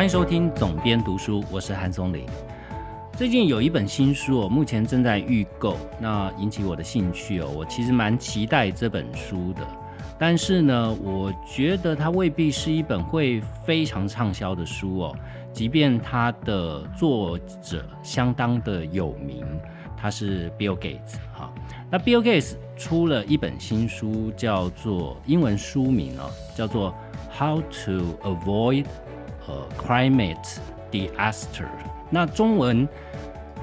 欢迎收听总编读书，我是韩松林。最近有一本新书哦，目前正在预购，那引起我的兴趣哦。我其实蛮期待这本书的，但是呢，我觉得它未必是一本会非常畅销的书哦。即便它的作者相当的有名，他是 Bill Gates 哈。那 Bill Gates 出了一本新书，叫做英文书名哦，叫做《How to Avoid》。呃，climate disaster。那中文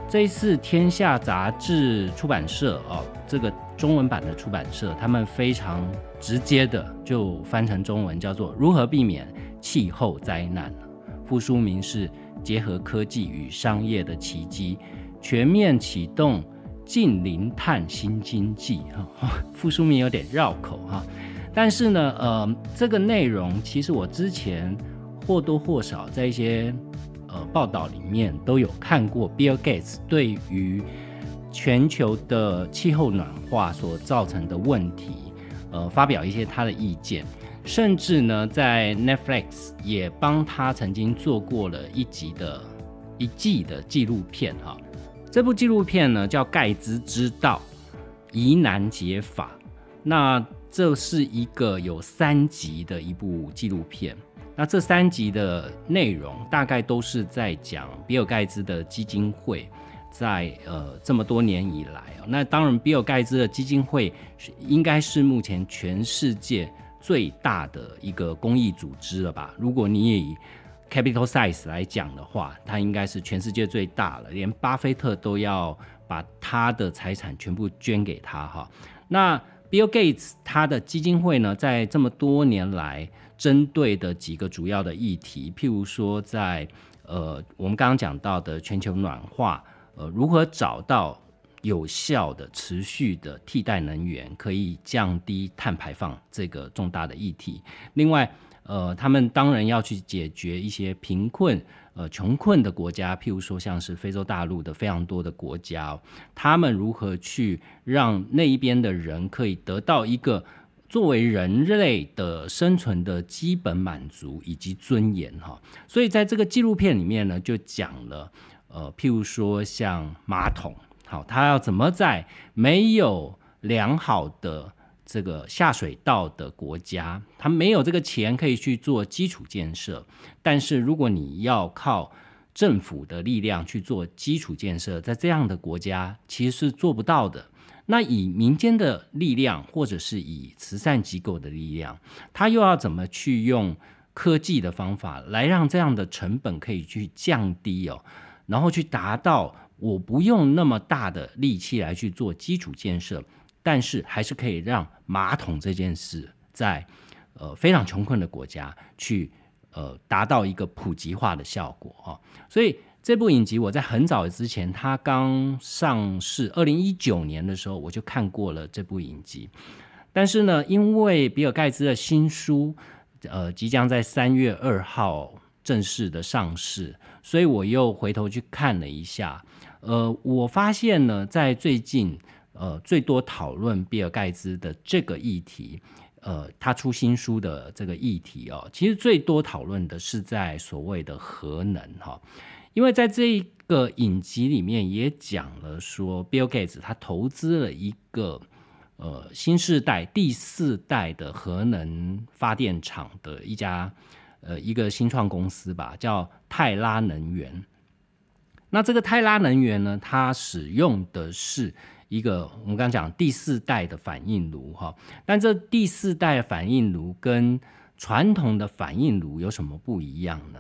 这一次天下杂志出版社哦，这个中文版的出版社，他们非常直接的就翻成中文，叫做《如何避免气候灾难》。副书名是“结合科技与商业的奇迹，全面启动近零碳新经济”。哈，副书名有点绕口哈。但是呢，呃，这个内容其实我之前。或多或少在一些呃报道里面都有看过 Bill Gates 对于全球的气候暖化所造成的问题，呃，发表一些他的意见，甚至呢，在 Netflix 也帮他曾经做过了一集的一季的纪录片哈。这部纪录片呢叫《盖茨之道：疑难解法》，那这是一个有三集的一部纪录片。那这三集的内容大概都是在讲比尔盖茨的基金会，在呃这么多年以来那当然比尔盖茨的基金会应该是目前全世界最大的一个公益组织了吧？如果你以 capital size 来讲的话，它应该是全世界最大了，连巴菲特都要把他的财产全部捐给他哈。那 Bill Gates 他的基金会呢，在这么多年来。针对的几个主要的议题，譬如说，在呃我们刚刚讲到的全球暖化，呃如何找到有效的、持续的替代能源，可以降低碳排放这个重大的议题。另外，呃他们当然要去解决一些贫困、呃穷困的国家，譬如说像是非洲大陆的非常多的国家，他们如何去让那一边的人可以得到一个。作为人类的生存的基本满足以及尊严，哈，所以在这个纪录片里面呢，就讲了，呃，譬如说像马桶，好，它要怎么在没有良好的这个下水道的国家，它没有这个钱可以去做基础建设，但是如果你要靠政府的力量去做基础建设，在这样的国家其实是做不到的。那以民间的力量，或者是以慈善机构的力量，他又要怎么去用科技的方法来让这样的成本可以去降低哦，然后去达到我不用那么大的力气来去做基础建设，但是还是可以让马桶这件事在呃非常穷困的国家去呃达到一个普及化的效果哦，所以。这部影集我在很早之前，它刚上市，二零一九年的时候我就看过了这部影集，但是呢，因为比尔盖茨的新书，呃，即将在三月二号正式的上市，所以我又回头去看了一下，呃，我发现呢，在最近，呃，最多讨论比尔盖茨的这个议题，呃，他出新书的这个议题哦，其实最多讨论的是在所谓的核能哈。因为在这一个影集里面也讲了，说 Bill Gates 他投资了一个呃新世代第四代的核能发电厂的一家呃一个新创公司吧，叫泰拉能源。那这个泰拉能源呢，它使用的是一个我们刚刚讲第四代的反应炉哈，但这第四代反应炉跟传统的反应炉有什么不一样呢？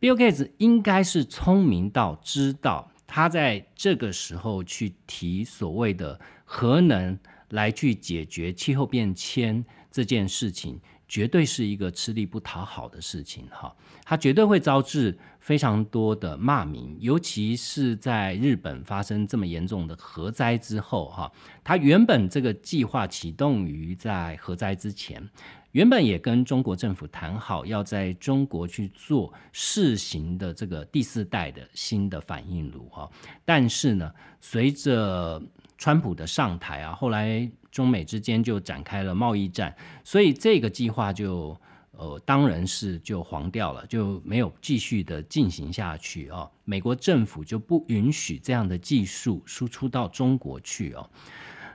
Bill Gates 应该是聪明到知道，他在这个时候去提所谓的核能来去解决气候变迁这件事情，绝对是一个吃力不讨好的事情哈。他绝对会招致非常多的骂名，尤其是在日本发生这么严重的核灾之后哈。他原本这个计划启动于在核灾之前。原本也跟中国政府谈好，要在中国去做试行的这个第四代的新的反应炉哈，但是呢，随着川普的上台啊，后来中美之间就展开了贸易战，所以这个计划就呃，当然是就黄掉了，就没有继续的进行下去啊。美国政府就不允许这样的技术输出到中国去哦。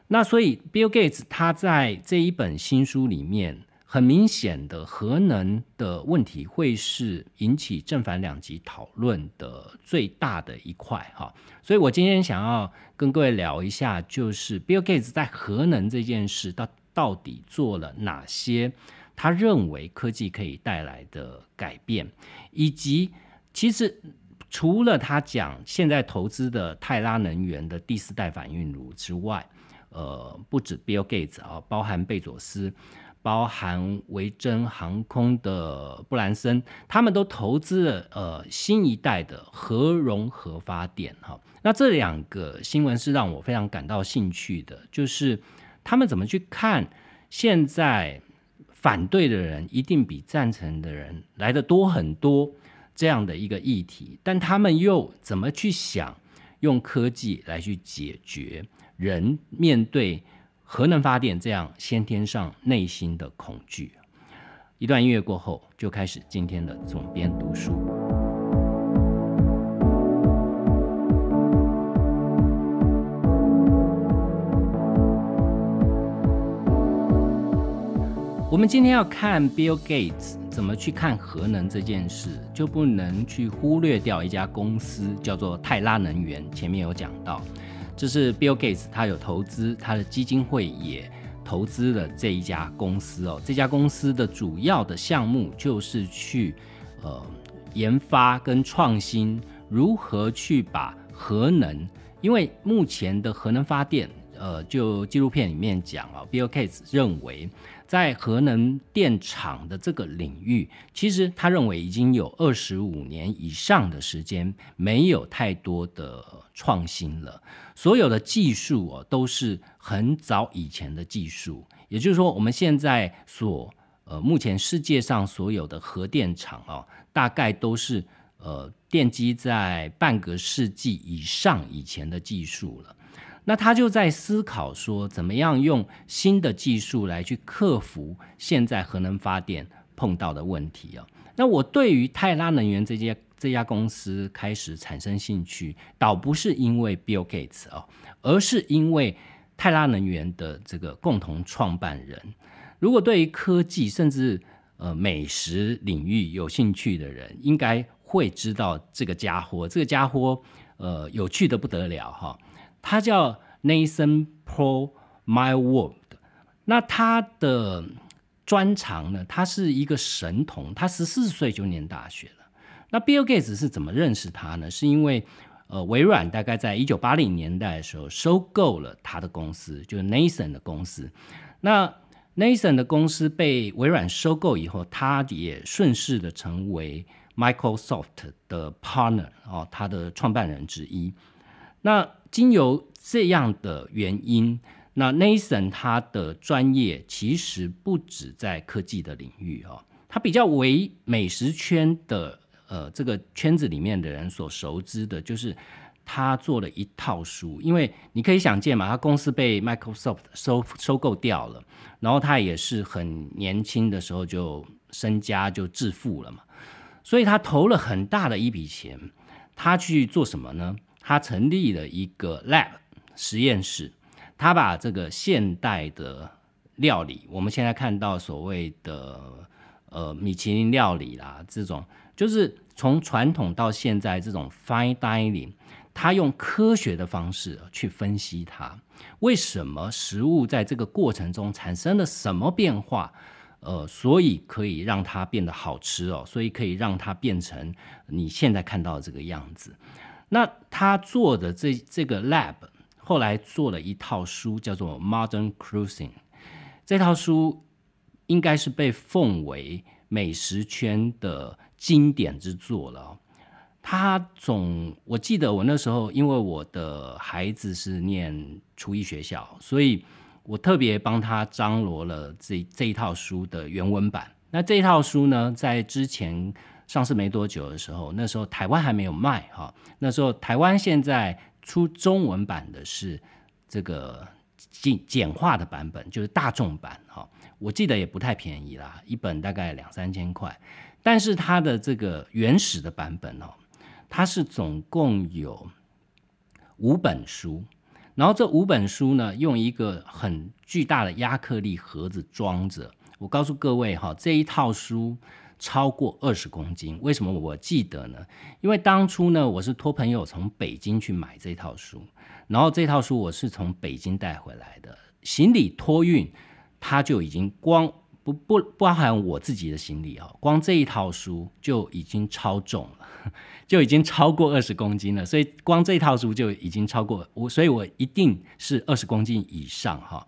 那所以，Bill Gates 他在这一本新书里面。很明显的核能的问题会是引起正反两极讨论的最大的一块哈，所以我今天想要跟各位聊一下，就是 Bill Gates 在核能这件事到到底做了哪些他认为科技可以带来的改变，以及其实除了他讲现在投资的泰拉能源的第四代反应炉之外，呃，不止 Bill Gates 啊，包含贝佐斯。包含维珍航空的布兰森，他们都投资了呃新一代的核融合发电。哈，那这两个新闻是让我非常感到兴趣的，就是他们怎么去看现在反对的人一定比赞成的人来的多很多这样的一个议题，但他们又怎么去想用科技来去解决人面对。核能发电这样，先天上内心的恐惧。一段音乐过后，就开始今天的总编读书。我们今天要看 Bill Gates 怎么去看核能这件事，就不能去忽略掉一家公司，叫做泰拉能源。前面有讲到。这是 Bill Gates，他有投资，他的基金会也投资了这一家公司哦。这家公司的主要的项目就是去呃研发跟创新，如何去把核能，因为目前的核能发电。呃，就纪录片里面讲啊，Bill Gates 认为，在核能电厂的这个领域，其实他认为已经有二十五年以上的时间没有太多的创新了，所有的技术哦都是很早以前的技术。也就是说，我们现在所呃目前世界上所有的核电厂啊，大概都是呃奠基在半个世纪以上以前的技术了。那他就在思考说，怎么样用新的技术来去克服现在核能发电碰到的问题哦。那我对于泰拉能源这家这家公司开始产生兴趣，倒不是因为 Bill Gates 哦，而是因为泰拉能源的这个共同创办人。如果对于科技甚至呃美食领域有兴趣的人，应该会知道这个家伙，这个家伙呃有趣的不得了哈。他叫 Nathan Pro My World，那他的专长呢？他是一个神童，他十四岁就念大学了。那 Bill Gates 是怎么认识他呢？是因为呃，微软大概在一九八零年代的时候收购了他的公司，就是 Nathan 的公司。那 Nathan 的公司被微软收购以后，他也顺势的成为 Microsoft 的 partner 哦，他的创办人之一。那经由这样的原因，那 Nathan 他的专业其实不止在科技的领域哦，他比较为美食圈的呃这个圈子里面的人所熟知的，就是他做了一套书。因为你可以想见嘛，他公司被 Microsoft 收收购掉了，然后他也是很年轻的时候就身家就致富了嘛，所以他投了很大的一笔钱，他去做什么呢？他成立了一个 lab 实验室，他把这个现代的料理，我们现在看到所谓的呃米其林料理啦，这种就是从传统到现在这种 fine dining，他用科学的方式去分析它，为什么食物在这个过程中产生了什么变化，呃，所以可以让它变得好吃哦，所以可以让它变成你现在看到的这个样子。那他做的这这个 lab，后来做了一套书，叫做《Modern Cruising》。这套书应该是被奉为美食圈的经典之作了。他总我记得，我那时候因为我的孩子是念厨艺学校，所以我特别帮他张罗了这这一套书的原文版。那这一套书呢，在之前。上市没多久的时候，那时候台湾还没有卖哈。那时候台湾现在出中文版的是这个简简化的版本，就是大众版哈。我记得也不太便宜啦，一本大概两三千块。但是它的这个原始的版本哦，它是总共有五本书，然后这五本书呢，用一个很巨大的亚克力盒子装着。我告诉各位哈，这一套书。超过二十公斤，为什么我记得呢？因为当初呢，我是托朋友从北京去买这套书，然后这套书我是从北京带回来的，行李托运，它就已经光不不包含我自己的行李哦，光这一套书就已经超重了，就已经超过二十公斤了，所以光这套书就已经超过我，所以我一定是二十公斤以上哈。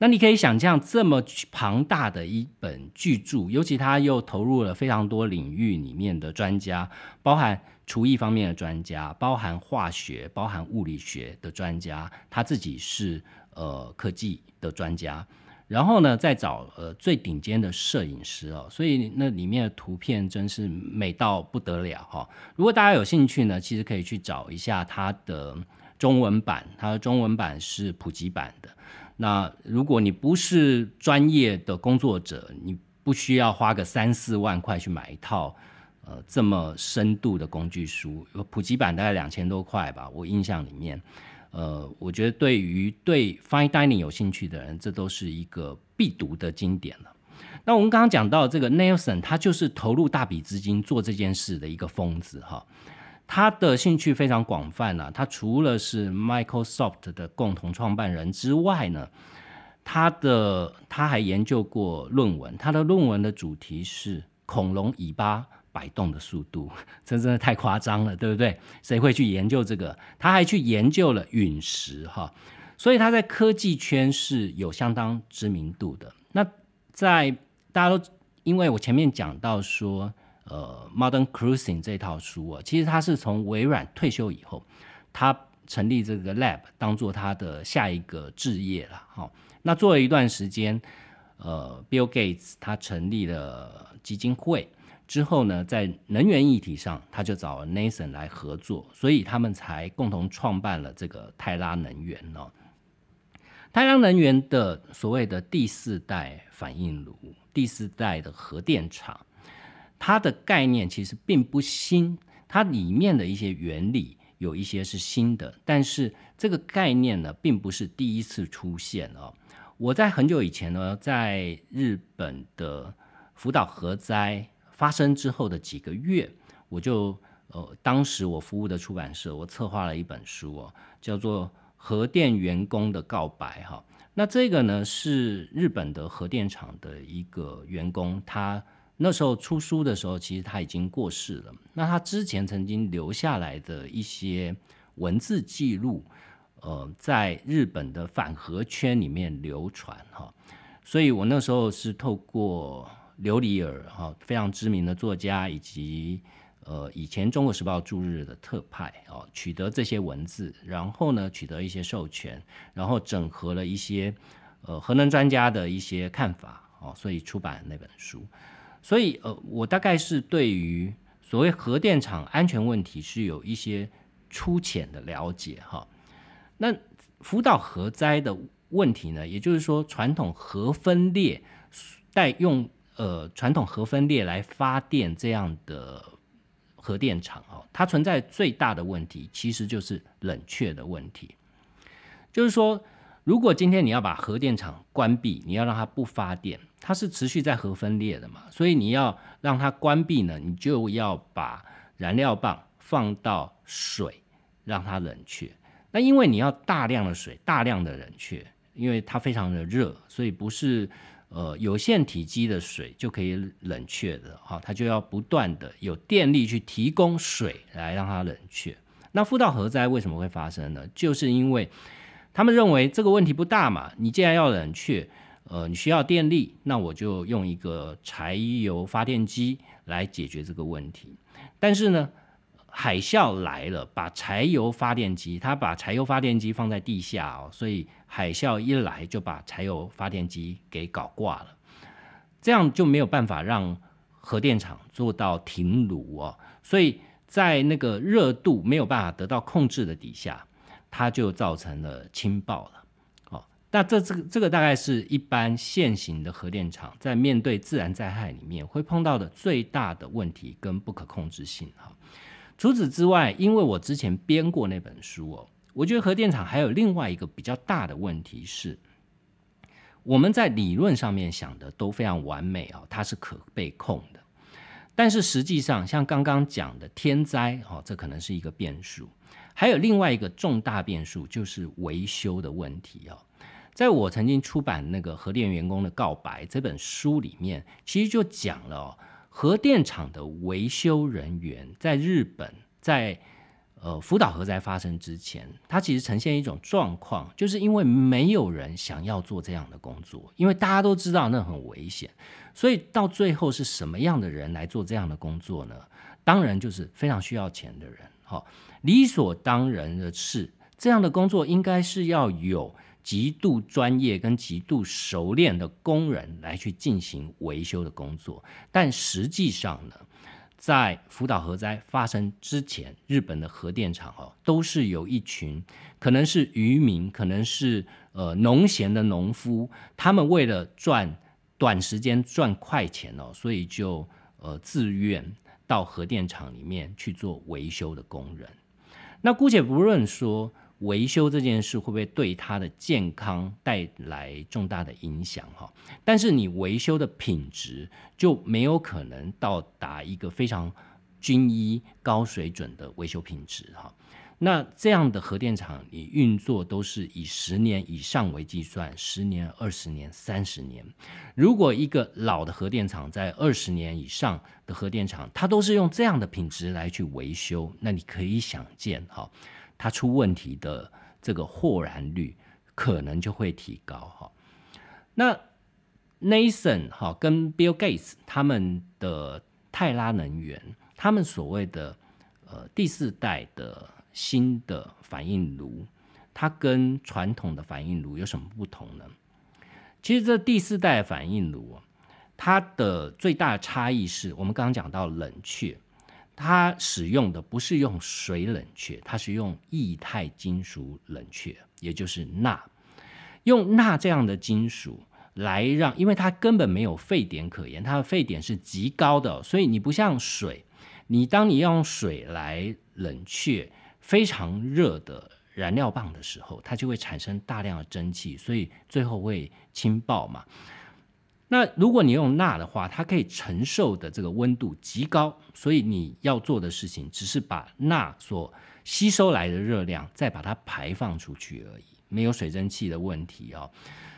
那你可以想象，这么庞大的一本巨著，尤其他又投入了非常多领域里面的专家，包含厨艺方面的专家，包含化学、包含物理学的专家，他自己是呃科技的专家，然后呢再找呃最顶尖的摄影师哦，所以那里面的图片真是美到不得了哈。如果大家有兴趣呢，其实可以去找一下它的中文版，它的中文版是普及版的。那如果你不是专业的工作者，你不需要花个三四万块去买一套，呃，这么深度的工具书，普及版大概两千多块吧，我印象里面，呃，我觉得对于对 f i n a d i n i n g 有兴趣的人，这都是一个必读的经典了。那我们刚刚讲到这个 Nelson，他就是投入大笔资金做这件事的一个疯子哈。他的兴趣非常广泛呐，他除了是 Microsoft 的共同创办人之外呢，他的他还研究过论文，他的论文的主题是恐龙尾巴摆动的速度，这真的太夸张了，对不对？谁会去研究这个？他还去研究了陨石哈，所以他在科技圈是有相当知名度的。那在大家都因为我前面讲到说。呃，Modern Cruising 这套书啊，其实他是从微软退休以后，他成立这个 Lab 当做他的下一个置业了。好，那做了一段时间，呃，Bill Gates 他成立了基金会之后呢，在能源议题上，他就找 Nathan 来合作，所以他们才共同创办了这个泰拉能源哦。泰拉能源的所谓的第四代反应炉，第四代的核电厂。它的概念其实并不新，它里面的一些原理有一些是新的，但是这个概念呢，并不是第一次出现哦。我在很久以前呢，在日本的福岛核灾发生之后的几个月，我就呃，当时我服务的出版社，我策划了一本书哦，叫做《核电员工的告白》哈。那这个呢，是日本的核电厂的一个员工他。那时候出书的时候，其实他已经过世了。那他之前曾经留下来的一些文字记录，呃，在日本的反核圈里面流传哈。所以我那时候是透过琉璃尔哈非常知名的作家，以及呃以前中国时报驻日的特派哦，取得这些文字，然后呢取得一些授权，然后整合了一些呃核能专家的一些看法哦，所以出版那本书。所以，呃，我大概是对于所谓核电厂安全问题是有一些粗浅的了解哈。那福岛核灾的问题呢，也就是说，传统核分裂带用呃传统核分裂来发电这样的核电厂哦，它存在最大的问题其实就是冷却的问题，就是说。如果今天你要把核电厂关闭，你要让它不发电，它是持续在核分裂的嘛？所以你要让它关闭呢，你就要把燃料棒放到水，让它冷却。那因为你要大量的水，大量的冷却，因为它非常的热，所以不是呃有限体积的水就可以冷却的哈，它就要不断的有电力去提供水来让它冷却。那福岛核灾为什么会发生呢？就是因为。他们认为这个问题不大嘛？你既然要冷却，呃，你需要电力，那我就用一个柴油发电机来解决这个问题。但是呢，海啸来了，把柴油发电机，他把柴油发电机放在地下哦，所以海啸一来就把柴油发电机给搞挂了，这样就没有办法让核电厂做到停炉哦。所以在那个热度没有办法得到控制的底下。它就造成了氢爆了，哦，那这这个这个大概是一般现行的核电厂在面对自然灾害里面会碰到的最大的问题跟不可控制性哈。除此之外，因为我之前编过那本书哦，我觉得核电厂还有另外一个比较大的问题是，我们在理论上面想的都非常完美啊，它是可被控的，但是实际上像刚刚讲的天灾哦，这可能是一个变数。还有另外一个重大变数，就是维修的问题哦。在我曾经出版那个《核电员工的告白》这本书里面，其实就讲了核电厂的维修人员在日本，在呃福岛核灾发生之前，他其实呈现一种状况，就是因为没有人想要做这样的工作，因为大家都知道那很危险。所以到最后是什么样的人来做这样的工作呢？当然就是非常需要钱的人。好，理所当然的是，这样的工作应该是要有极度专业跟极度熟练的工人来去进行维修的工作。但实际上呢，在福岛核灾发生之前，日本的核电厂哦，都是有一群可能是渔民，可能是呃农闲的农夫，他们为了赚短时间赚快钱哦，所以就呃自愿。到核电厂里面去做维修的工人，那姑且不论说维修这件事会不会对他的健康带来重大的影响哈，但是你维修的品质就没有可能到达一个非常均一高水准的维修品质哈。那这样的核电厂，你运作都是以十年以上为计算，十年、二十年、三十年。如果一个老的核电厂在二十年以上的核电厂，它都是用这样的品质来去维修，那你可以想见，哈，它出问题的这个豁然率可能就会提高，哈。那 Nathan 哈跟 Bill Gates 他们的泰拉能源，他们所谓的呃第四代的。新的反应炉，它跟传统的反应炉有什么不同呢？其实这第四代反应炉，它的最大的差异是我们刚刚讲到冷却，它使用的不是用水冷却，它是用液态金属冷却，也就是钠。用钠这样的金属来让，因为它根本没有沸点可言，它的沸点是极高的，所以你不像水，你当你用水来冷却。非常热的燃料棒的时候，它就会产生大量的蒸汽，所以最后会氢爆嘛。那如果你用钠的话，它可以承受的这个温度极高，所以你要做的事情只是把钠所吸收来的热量再把它排放出去而已，没有水蒸气的问题哦。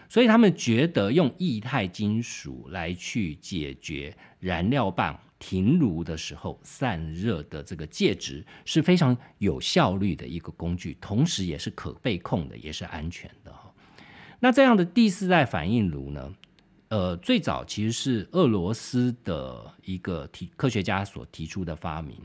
所以他们觉得用液态金属来去解决燃料棒。停炉的时候，散热的这个介质是非常有效率的一个工具，同时也是可被控的，也是安全的。那这样的第四代反应炉呢？呃，最早其实是俄罗斯的一个提科学家所提出的发明。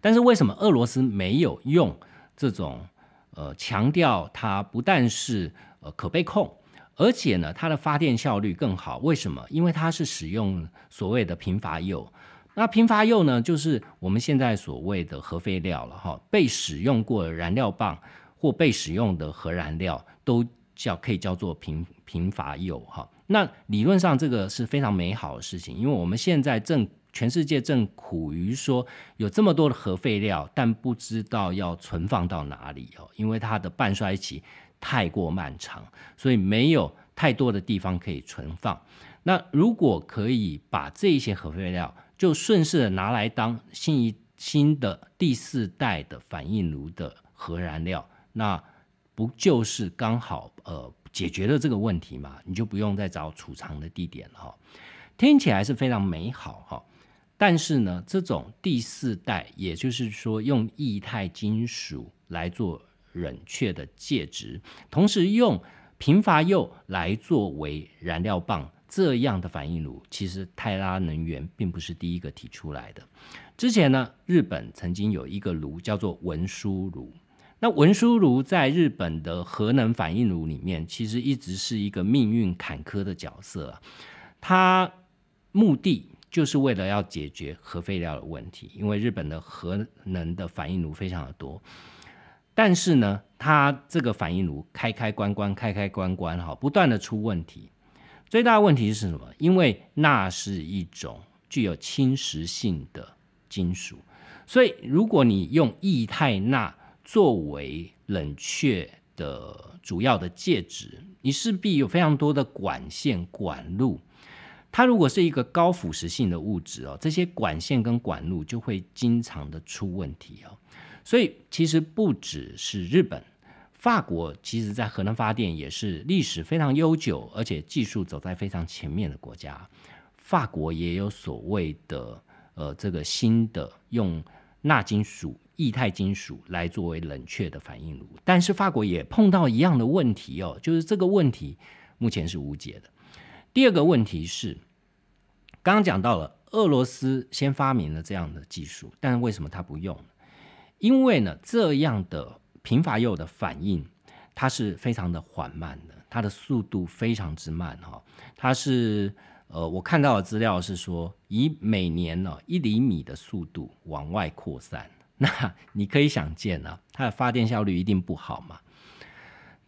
但是为什么俄罗斯没有用这种？呃，强调它不但是呃可被控。而且呢，它的发电效率更好。为什么？因为它是使用所谓的贫乏铀。那贫乏铀呢，就是我们现在所谓的核废料了哈。被使用过的燃料棒或被使用的核燃料都叫可以叫做贫贫乏铀哈。那理论上这个是非常美好的事情，因为我们现在正全世界正苦于说有这么多的核废料，但不知道要存放到哪里哦，因为它的半衰期。太过漫长，所以没有太多的地方可以存放。那如果可以把这些核废料就顺势拿来当新一新的第四代的反应炉的核燃料，那不就是刚好呃解决了这个问题吗？你就不用再找储藏的地点了。听起来是非常美好哈，但是呢，这种第四代，也就是说用液态金属来做。冷却的介质，同时用贫乏铀来作为燃料棒，这样的反应炉其实泰拉能源并不是第一个提出来的。之前呢，日本曾经有一个炉叫做文殊炉。那文殊炉在日本的核能反应炉里面，其实一直是一个命运坎坷的角色啊。它目的就是为了要解决核废料的问题，因为日本的核能的反应炉非常的多。但是呢，它这个反应炉开开关关开开关关哈，不断的出问题。最大问题是什么？因为钠是一种具有侵蚀性的金属，所以如果你用液态钠作为冷却的主要的介质，你势必有非常多的管线管路。它如果是一个高腐蚀性的物质哦，这些管线跟管路就会经常的出问题哦。所以其实不只是日本，法国其实，在核能发电也是历史非常悠久，而且技术走在非常前面的国家。法国也有所谓的呃，这个新的用钠金属、液态金属来作为冷却的反应炉。但是法国也碰到一样的问题哦，就是这个问题目前是无解的。第二个问题是，刚刚讲到了，俄罗斯先发明了这样的技术，但为什么他不用？因为呢，这样的贫乏釉的反应，它是非常的缓慢的，它的速度非常之慢哈。它是呃，我看到的资料是说，以每年呢一厘米的速度往外扩散。那你可以想见呢，它的发电效率一定不好嘛。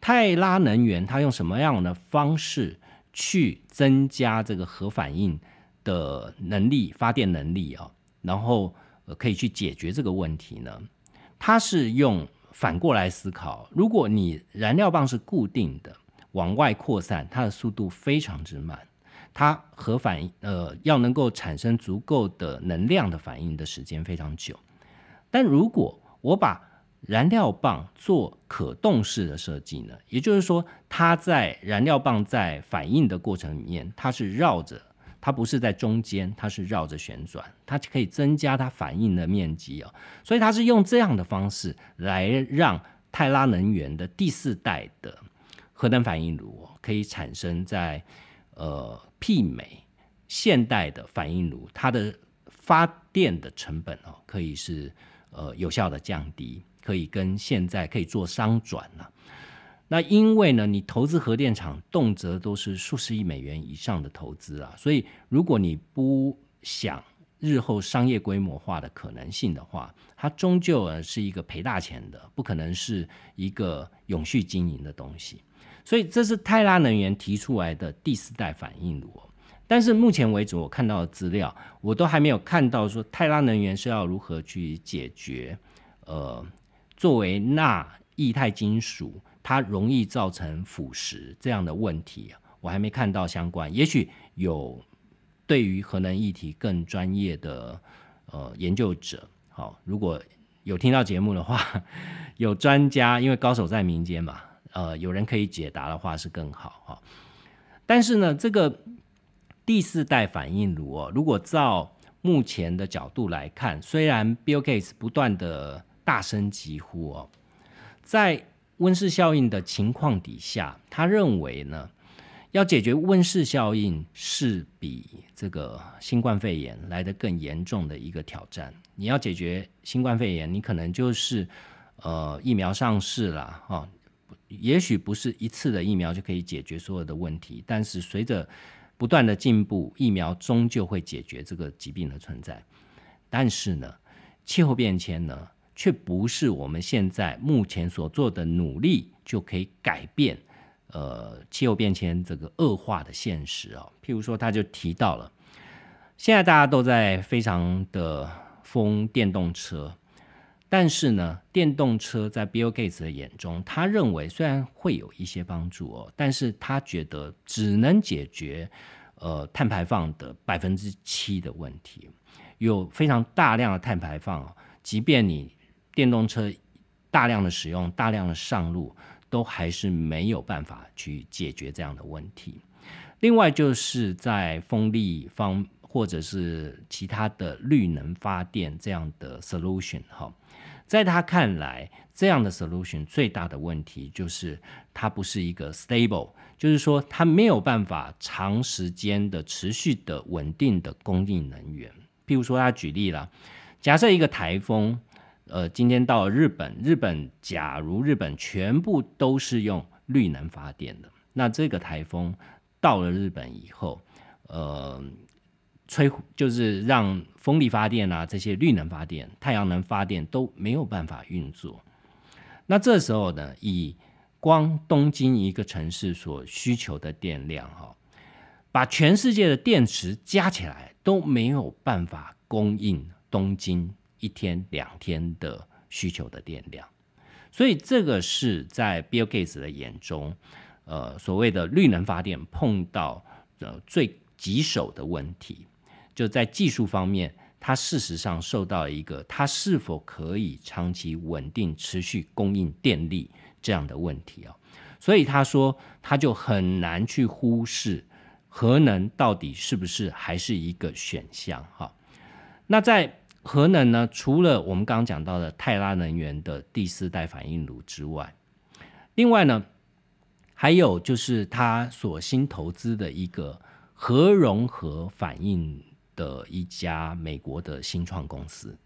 泰拉能源它用什么样的方式去增加这个核反应的能力、发电能力啊？然后可以去解决这个问题呢？它是用反过来思考，如果你燃料棒是固定的，往外扩散，它的速度非常之慢，它核反应呃要能够产生足够的能量的反应的时间非常久。但如果我把燃料棒做可动式的设计呢，也就是说，它在燃料棒在反应的过程里面，它是绕着。它不是在中间，它是绕着旋转，它可以增加它反应的面积哦。所以它是用这样的方式来让泰拉能源的第四代的核能反应炉可以产生在呃媲美现代的反应炉，它的发电的成本哦可以是呃有效的降低，可以跟现在可以做商转了。那因为呢，你投资核电厂，动辄都是数十亿美元以上的投资啊，所以如果你不想日后商业规模化的可能性的话，它终究是一个赔大钱的，不可能是一个永续经营的东西。所以这是泰拉能源提出来的第四代反应炉，但是目前为止我看到的资料，我都还没有看到说泰拉能源是要如何去解决呃，作为钠液态金属。它容易造成腐蚀这样的问题，我还没看到相关。也许有对于核能议题更专业的呃研究者，好，如果有听到节目的话，有专家，因为高手在民间嘛，呃，有人可以解答的话是更好哈。但是呢，这个第四代反应炉哦，如果照目前的角度来看，虽然 Bill Gates 不断的大声疾呼哦，在温室效应的情况底下，他认为呢，要解决温室效应是比这个新冠肺炎来得更严重的一个挑战。你要解决新冠肺炎，你可能就是，呃，疫苗上市了，哈，也许不是一次的疫苗就可以解决所有的问题，但是随着不断的进步，疫苗终究会解决这个疾病的存在。但是呢，气候变迁呢？却不是我们现在目前所做的努力就可以改变，呃，气候变迁这个恶化的现实啊。譬如说，他就提到了，现在大家都在非常的封电动车，但是呢，电动车在 Bill Gates 的眼中，他认为虽然会有一些帮助哦，但是他觉得只能解决呃碳排放的百分之七的问题，有非常大量的碳排放，即便你。电动车大量的使用，大量的上路，都还是没有办法去解决这样的问题。另外，就是在风力方或者是其他的绿能发电这样的 solution 哈，在他看来，这样的 solution 最大的问题就是它不是一个 stable，就是说它没有办法长时间的持续的稳定的供应能源。譬如说，他举例了，假设一个台风。呃，今天到日本，日本假如日本全部都是用绿能发电的，那这个台风到了日本以后，呃，吹就是让风力发电啊，这些绿能发电、太阳能发电都没有办法运作。那这时候呢，以光东京一个城市所需求的电量哈，把全世界的电池加起来都没有办法供应东京。一天两天的需求的电量，所以这个是在 Bill Gates 的眼中，呃，所谓的绿能发电碰到呃最棘手的问题，就在技术方面，它事实上受到一个它是否可以长期稳定持续供应电力这样的问题啊，所以他说他就很难去忽视核能到底是不是还是一个选项哈，那在。核能呢？除了我们刚刚讲到的泰拉能源的第四代反应炉之外，另外呢，还有就是他所新投资的一个核融合反应的一家美国的新创公司。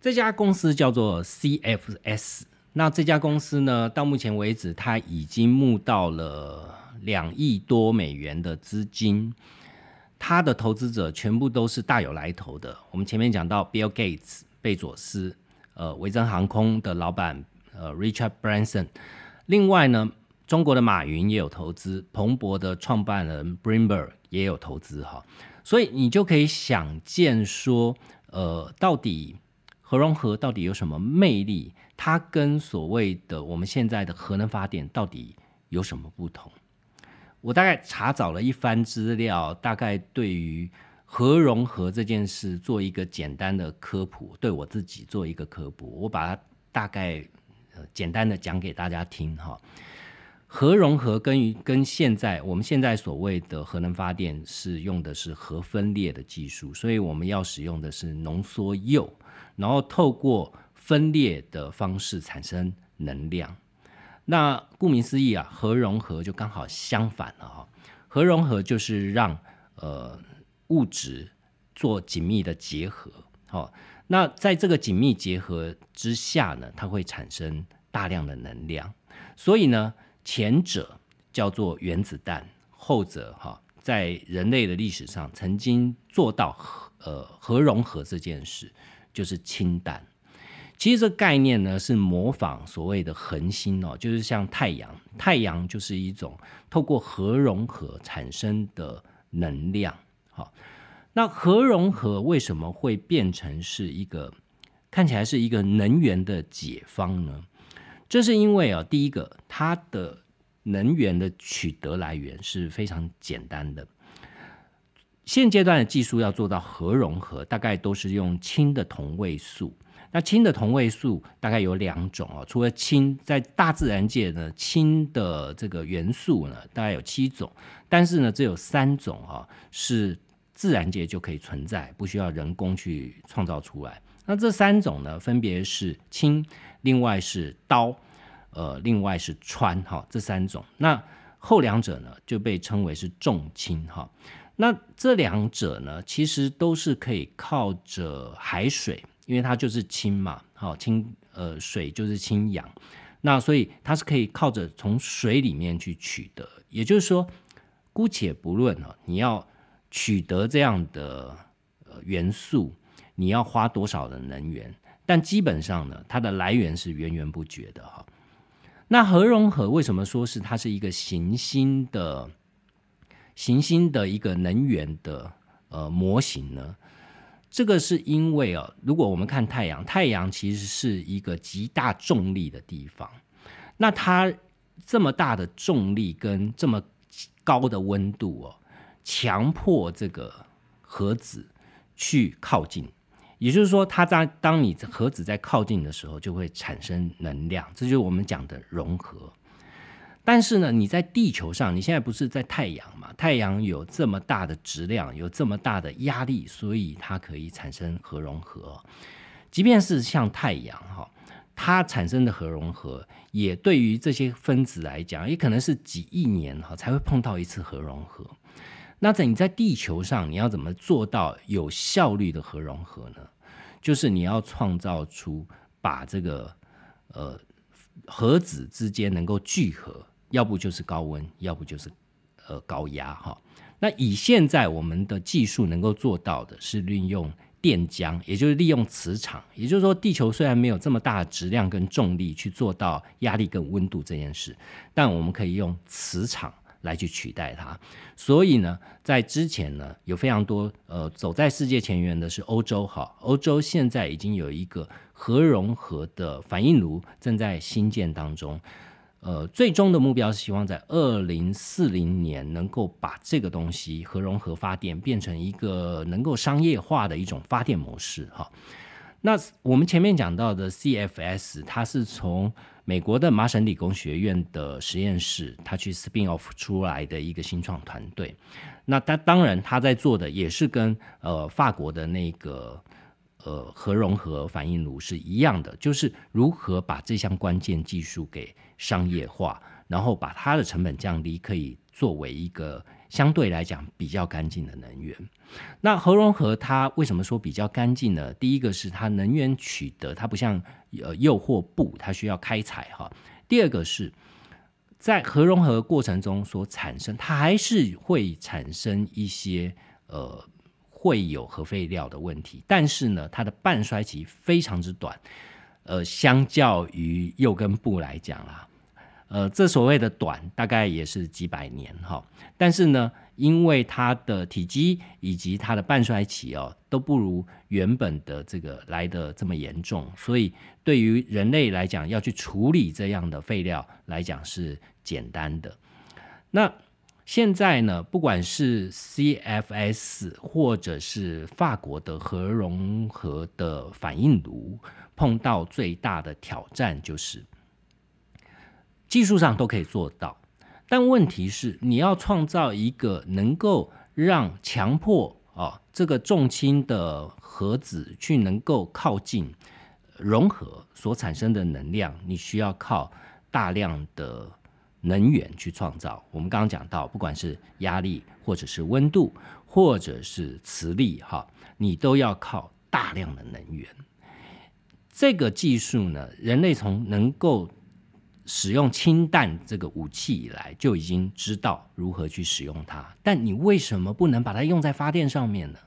这家公司叫做 CFS。那这家公司呢，到目前为止，他已经募到了两亿多美元的资金。他的投资者全部都是大有来头的。我们前面讲到，Bill Gates、贝佐斯，呃，维珍航空的老板，呃，Richard Branson。另外呢，中国的马云也有投资，彭博的创办人 b r i o m b e r g 也有投资哈。所以你就可以想见说，呃，到底核融合到底有什么魅力？它跟所谓的我们现在的核能发电到底有什么不同？我大概查找了一番资料，大概对于核融合这件事做一个简单的科普，对我自己做一个科普，我把它大概简单的讲给大家听哈。核融合跟于跟现在我们现在所谓的核能发电是用的是核分裂的技术，所以我们要使用的是浓缩铀，然后透过分裂的方式产生能量。那顾名思义啊，核融合就刚好相反了哈。核融合就是让呃物质做紧密的结合，好，那在这个紧密结合之下呢，它会产生大量的能量。所以呢，前者叫做原子弹，后者哈，在人类的历史上曾经做到核呃核融合这件事，就是氢弹。其实这个概念呢，是模仿所谓的恒星哦，就是像太阳，太阳就是一种透过核融合产生的能量。好，那核融合为什么会变成是一个看起来是一个能源的解方呢？这是因为啊，第一个它的能源的取得来源是非常简单的，现阶段的技术要做到核融合，大概都是用氢的同位素。那氢的同位素大概有两种啊，除了氢，在大自然界呢，氢的这个元素呢大概有七种，但是呢只有三种哦，是自然界就可以存在，不需要人工去创造出来。那这三种呢，分别是氢，另外是氘，呃，另外是氚哈，这三种。那后两者呢就被称为是重氢哈。那这两者呢其实都是可以靠着海水。因为它就是氢嘛，好氢呃水就是氢氧，那所以它是可以靠着从水里面去取得，也就是说，姑且不论啊，你要取得这样的呃元素，你要花多少的能源，但基本上呢，它的来源是源源不绝的哈。那核融合为什么说是它是一个行星的行星的一个能源的呃模型呢？这个是因为哦，如果我们看太阳，太阳其实是一个极大重力的地方，那它这么大的重力跟这么高的温度哦，强迫这个核子去靠近，也就是说，它在当你核子在靠近的时候，就会产生能量，这就是我们讲的融合。但是呢，你在地球上，你现在不是在太阳嘛？太阳有这么大的质量，有这么大的压力，所以它可以产生核融合。即便是像太阳哈，它产生的核融合，也对于这些分子来讲，也可能是几亿年哈才会碰到一次核融合。那在你在地球上，你要怎么做到有效率的核融合呢？就是你要创造出把这个呃核子之间能够聚合。要不就是高温，要不就是，呃高压哈。那以现在我们的技术能够做到的是，利用电浆，也就是利用磁场。也就是说，地球虽然没有这么大的质量跟重力去做到压力跟温度这件事，但我们可以用磁场来去取代它。所以呢，在之前呢，有非常多呃走在世界前沿的是欧洲哈。欧洲现在已经有一个核融合的反应炉正在兴建当中。呃，最终的目标是希望在二零四零年能够把这个东西核融合发电变成一个能够商业化的一种发电模式哈。那我们前面讲到的 CFS，它是从美国的麻省理工学院的实验室，它去 spin off 出来的一个新创团队。那它当然，它在做的也是跟呃法国的那个。呃，核融合反应炉是一样的，就是如何把这项关键技术给商业化，然后把它的成本降低，可以作为一个相对来讲比较干净的能源。那核融合它为什么说比较干净呢？第一个是它能源取得，它不像呃铀或布，它需要开采哈。第二个是在核融合过程中所产生，它还是会产生一些呃。会有核废料的问题，但是呢，它的半衰期非常之短，呃，相较于右根部来讲啦，呃，这所谓的短大概也是几百年哈。但是呢，因为它的体积以及它的半衰期哦都不如原本的这个来的这么严重，所以对于人类来讲要去处理这样的废料来讲是简单的。那。现在呢，不管是 CFS 或者是法国的核融合的反应炉，碰到最大的挑战就是技术上都可以做到，但问题是你要创造一个能够让强迫啊这个重氢的核子去能够靠近融合所产生的能量，你需要靠大量的。能源去创造，我们刚刚讲到，不管是压力或者是温度或者是磁力哈，你都要靠大量的能源。这个技术呢，人类从能够使用氢弹这个武器以来，就已经知道如何去使用它。但你为什么不能把它用在发电上面呢？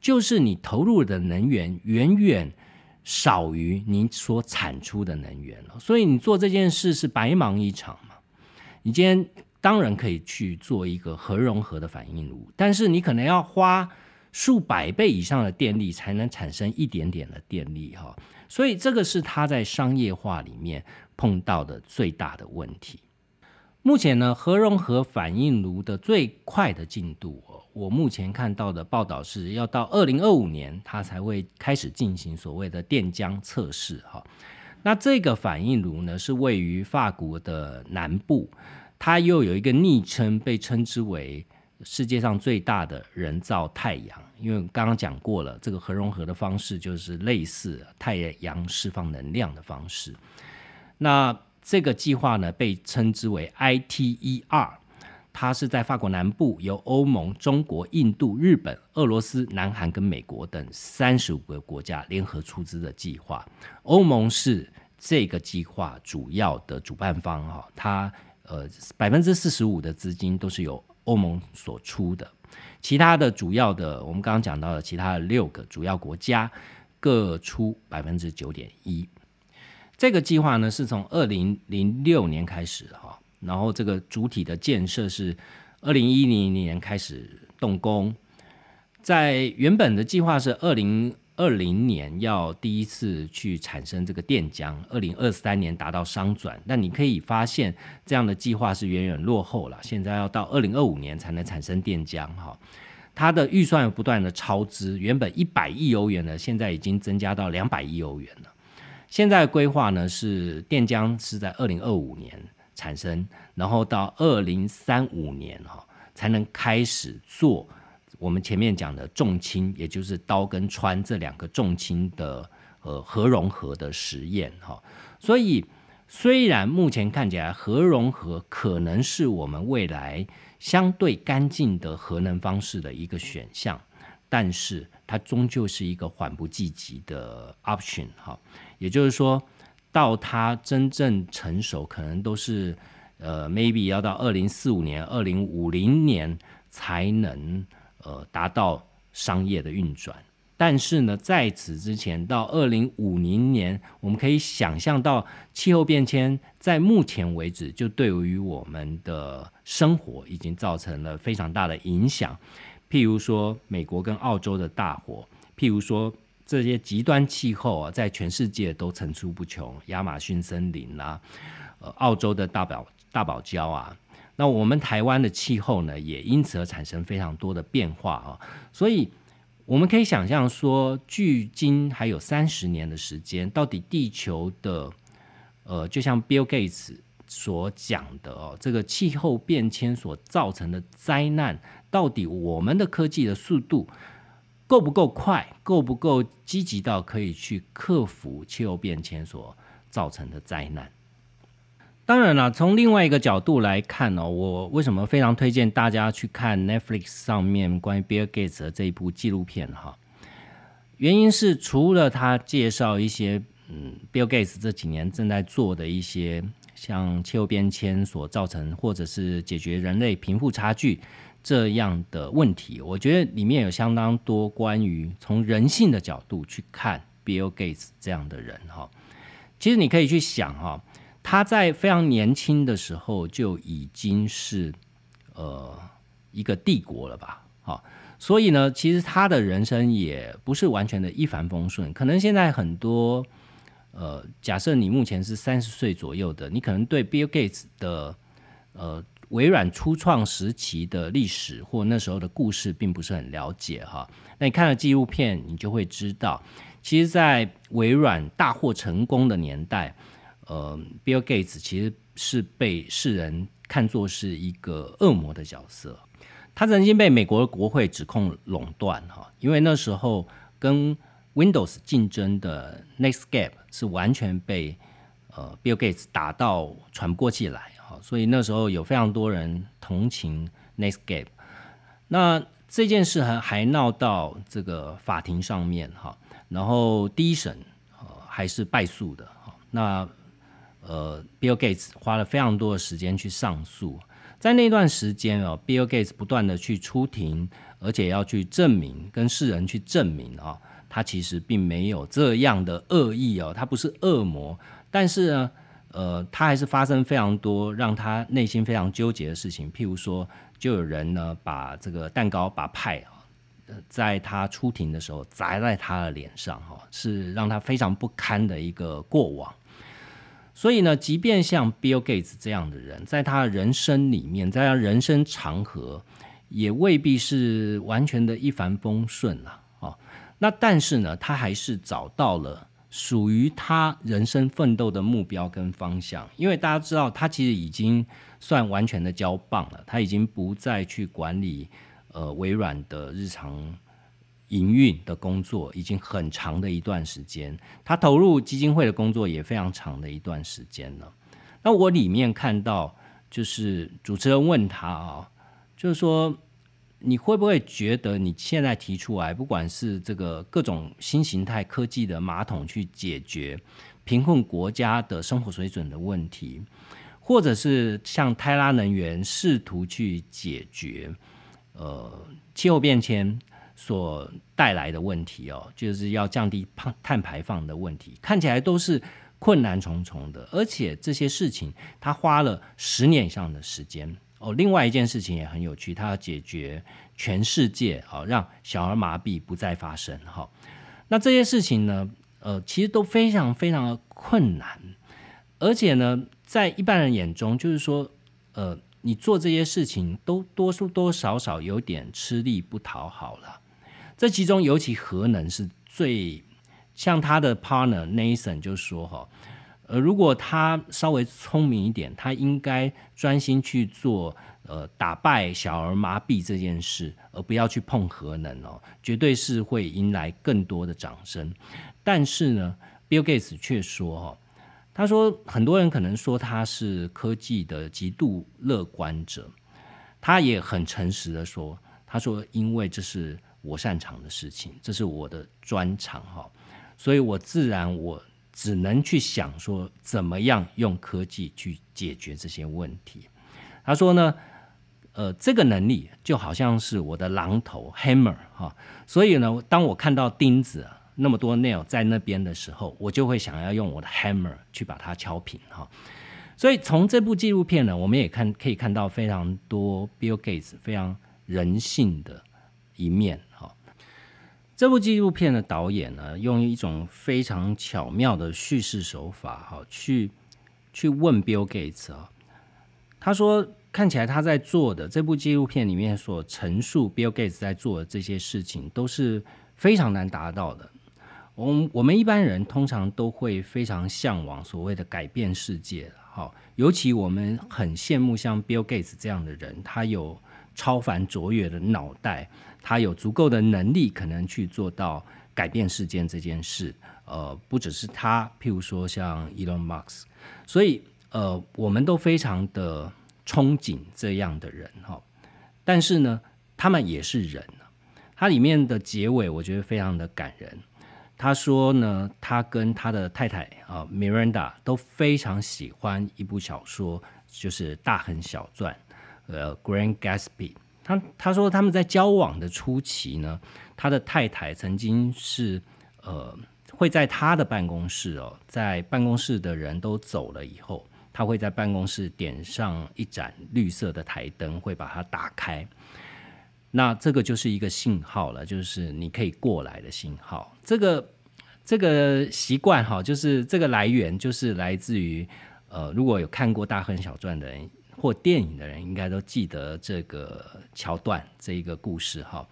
就是你投入的能源远远少于你所产出的能源了，所以你做这件事是白忙一场嘛。你今天当然可以去做一个核融合的反应炉，但是你可能要花数百倍以上的电力才能产生一点点的电力哈，所以这个是它在商业化里面碰到的最大的问题。目前呢，核融合反应炉的最快的进度，我目前看到的报道是要到二零二五年，它才会开始进行所谓的电浆测试哈。那这个反应炉呢，是位于法国的南部，它又有一个昵称，被称之为世界上最大的人造太阳，因为刚刚讲过了，这个核融合的方式就是类似太阳释放能量的方式。那这个计划呢，被称之为 ITER。它是在法国南部由欧盟、中国、印度、日本、俄罗斯、南韩跟美国等三十五个国家联合出资的计划。欧盟是这个计划主要的主办方哈，它呃百分之四十五的资金都是由欧盟所出的。其他的主要的我们刚刚讲到的其他的六个主要国家各出百分之九点一。这个计划呢是从二零零六年开始哈。然后这个主体的建设是二零一零年开始动工，在原本的计划是二零二零年要第一次去产生这个电浆，二零二三年达到商转。那你可以发现这样的计划是远远落后了，现在要到二零二五年才能产生电浆哈。它的预算不断的超支，原本一百亿欧元呢，现在已经增加到两百亿欧元了。现在规划呢是电浆是在二零二五年。产生，然后到二零三五年哈，才能开始做我们前面讲的重氢，也就是刀跟穿这两个重氢的呃核融合的实验哈。所以虽然目前看起来核融合可能是我们未来相对干净的核能方式的一个选项，但是它终究是一个缓不济急的 option 哈。也就是说。到它真正成熟，可能都是，呃，maybe 要到二零四五年、二零五零年才能呃达到商业的运转。但是呢，在此之前，到二零五零年，我们可以想象到气候变迁在目前为止就对于我们的生活已经造成了非常大的影响，譬如说美国跟澳洲的大火，譬如说。这些极端气候啊，在全世界都层出不穷。亚马逊森林啦，呃，澳洲的大堡大堡礁啊，那我们台湾的气候呢，也因此而产生非常多的变化啊。所以我们可以想象说，距今还有三十年的时间，到底地球的，呃，就像 Bill Gates 所讲的哦，这个气候变迁所造成的灾难，到底我们的科技的速度？够不够快？够不够积极到可以去克服气候变迁所造成的灾难？当然了，从另外一个角度来看呢，我为什么非常推荐大家去看 Netflix 上面关于 Bill Gates 的这一部纪录片？哈，原因是除了他介绍一些嗯，Bill Gates 这几年正在做的一些像气候变迁所造成，或者是解决人类贫富差距。这样的问题，我觉得里面有相当多关于从人性的角度去看 Bill Gates 这样的人哈。其实你可以去想哈，他在非常年轻的时候就已经是呃一个帝国了吧，哈。所以呢，其实他的人生也不是完全的一帆风顺。可能现在很多呃，假设你目前是三十岁左右的，你可能对 Bill Gates 的呃。微软初创时期的历史或那时候的故事，并不是很了解哈。那你看了纪录片，你就会知道，其实在微软大获成功的年代，呃，Bill Gates 其实是被世人看作是一个恶魔的角色。他曾经被美国国会指控垄断哈，因为那时候跟 Windows 竞争的 Nescape 是完全被呃 Bill Gates 打到喘不过气来。所以那时候有非常多人同情 Netscape，那这件事还还闹到这个法庭上面哈，然后第一审呃还是败诉的哈，那呃 Bill Gates 花了非常多的时间去上诉，在那段时间哦，Bill Gates 不断的去出庭，而且要去证明跟世人去证明啊，他其实并没有这样的恶意哦，他不是恶魔，但是呢。呃，他还是发生非常多让他内心非常纠结的事情，譬如说，就有人呢把这个蛋糕、把派啊，在他出庭的时候砸在他的脸上，哈，是让他非常不堪的一个过往。所以呢，即便像 Bill Gates 这样的人，在他人生里面，在他人生长河，也未必是完全的一帆风顺啊，哦，那但是呢，他还是找到了。属于他人生奋斗的目标跟方向，因为大家知道，他其实已经算完全的交棒了，他已经不再去管理呃微软的日常营运的工作，已经很长的一段时间。他投入基金会的工作也非常长的一段时间了。那我里面看到，就是主持人问他啊，就是说。你会不会觉得你现在提出来，不管是这个各种新形态科技的马桶去解决贫困国家的生活水准的问题，或者是像泰拉能源试图去解决呃气候变迁所带来的问题哦，就是要降低碳碳排放的问题，看起来都是困难重重的，而且这些事情它花了十年以上的时间。哦，另外一件事情也很有趣，它要解决全世界哦，让小儿麻痹不再发生哈。那这些事情呢，呃，其实都非常非常的困难，而且呢，在一般人眼中，就是说，呃，你做这些事情都多数多少少有点吃力不讨好了。这其中尤其核能是最，像他的 partner Nathan 就说哈。呃，如果他稍微聪明一点，他应该专心去做呃打败小儿麻痹这件事，而不要去碰核能哦，绝对是会迎来更多的掌声。但是呢，Bill Gates 却说哈，他说很多人可能说他是科技的极度乐观者，他也很诚实的说，他说因为这是我擅长的事情，这是我的专长哈，所以我自然我。只能去想说怎么样用科技去解决这些问题。他说呢，呃，这个能力就好像是我的榔头 （hammer） 哈，所以呢，当我看到钉子那么多 nail 在那边的时候，我就会想要用我的 hammer 去把它敲平哈。所以从这部纪录片呢，我们也看可以看到非常多 Bill Gates 非常人性的一面。这部纪录片的导演呢，用一种非常巧妙的叙事手法，哈，去去问 Bill Gates 啊。他说：“看起来他在做的这部纪录片里面所陈述 Bill Gates 在做的这些事情，都是非常难达到的。我我们一般人通常都会非常向往所谓的改变世界，哈，尤其我们很羡慕像 Bill Gates 这样的人，他有超凡卓越的脑袋。”他有足够的能力，可能去做到改变世界这件事。呃，不只是他，譬如说像 Elon Musk，所以呃，我们都非常的憧憬这样的人哈。但是呢，他们也是人。它里面的结尾我觉得非常的感人。他说呢，他跟他的太太啊，Miranda 都非常喜欢一部小说，就是《大亨小传》。呃 g r a n d Gatsby。他他说他们在交往的初期呢，他的太太曾经是呃会在他的办公室哦，在办公室的人都走了以后，他会在办公室点上一盏绿色的台灯，会把它打开。那这个就是一个信号了，就是你可以过来的信号。这个这个习惯哈，就是这个来源就是来自于呃，如果有看过《大亨小传》的人。或电影的人应该都记得这个桥段，这一个故事哈。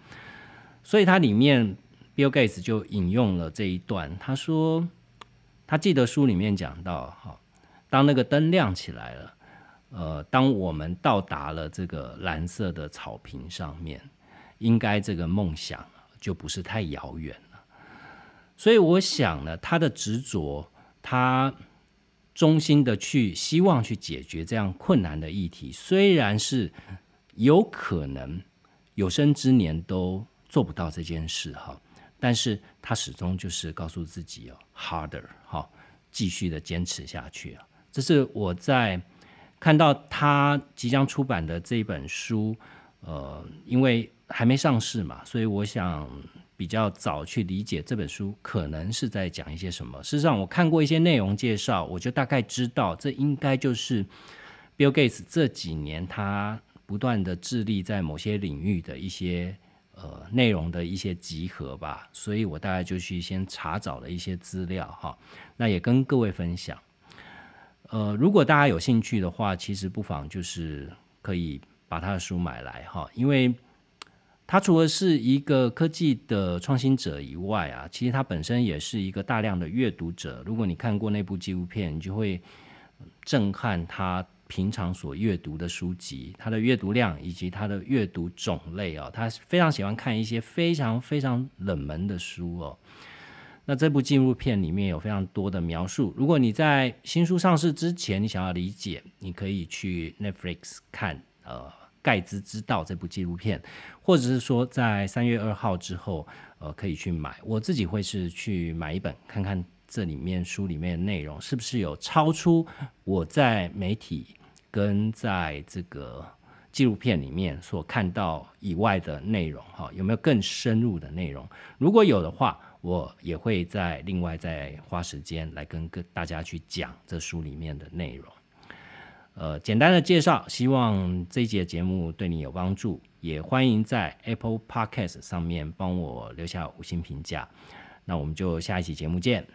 所以它里面，Bill Gates 就引用了这一段，他说他记得书里面讲到哈，当那个灯亮起来了，呃，当我们到达了这个蓝色的草坪上面，应该这个梦想就不是太遥远了。所以我想呢，他的执着，他。衷心的去希望去解决这样困难的议题，虽然是有可能有生之年都做不到这件事哈，但是他始终就是告诉自己哦，harder 哈，继续的坚持下去。这是我在看到他即将出版的这一本书，呃，因为还没上市嘛，所以我想。比较早去理解这本书可能是在讲一些什么。事实上，我看过一些内容介绍，我就大概知道这应该就是 Bill Gates 这几年他不断的致力在某些领域的一些呃内容的一些集合吧。所以我大概就去先查找了一些资料哈。那也跟各位分享，呃，如果大家有兴趣的话，其实不妨就是可以把他的书买来哈，因为。他除了是一个科技的创新者以外啊，其实他本身也是一个大量的阅读者。如果你看过那部纪录片，你就会震撼他平常所阅读的书籍，他的阅读量以及他的阅读种类啊，他非常喜欢看一些非常非常冷门的书哦。那这部纪录片里面有非常多的描述。如果你在新书上市之前，你想要理解，你可以去 Netflix 看呃。盖兹之道这部纪录片，或者是说在三月二号之后，呃，可以去买。我自己会是去买一本，看看这里面书里面的内容是不是有超出我在媒体跟在这个纪录片里面所看到以外的内容，哈，有没有更深入的内容？如果有的话，我也会在另外再花时间来跟跟大家去讲这书里面的内容。呃，简单的介绍，希望这一节节目对你有帮助，也欢迎在 Apple Podcast 上面帮我留下五星评价。那我们就下一期节目见。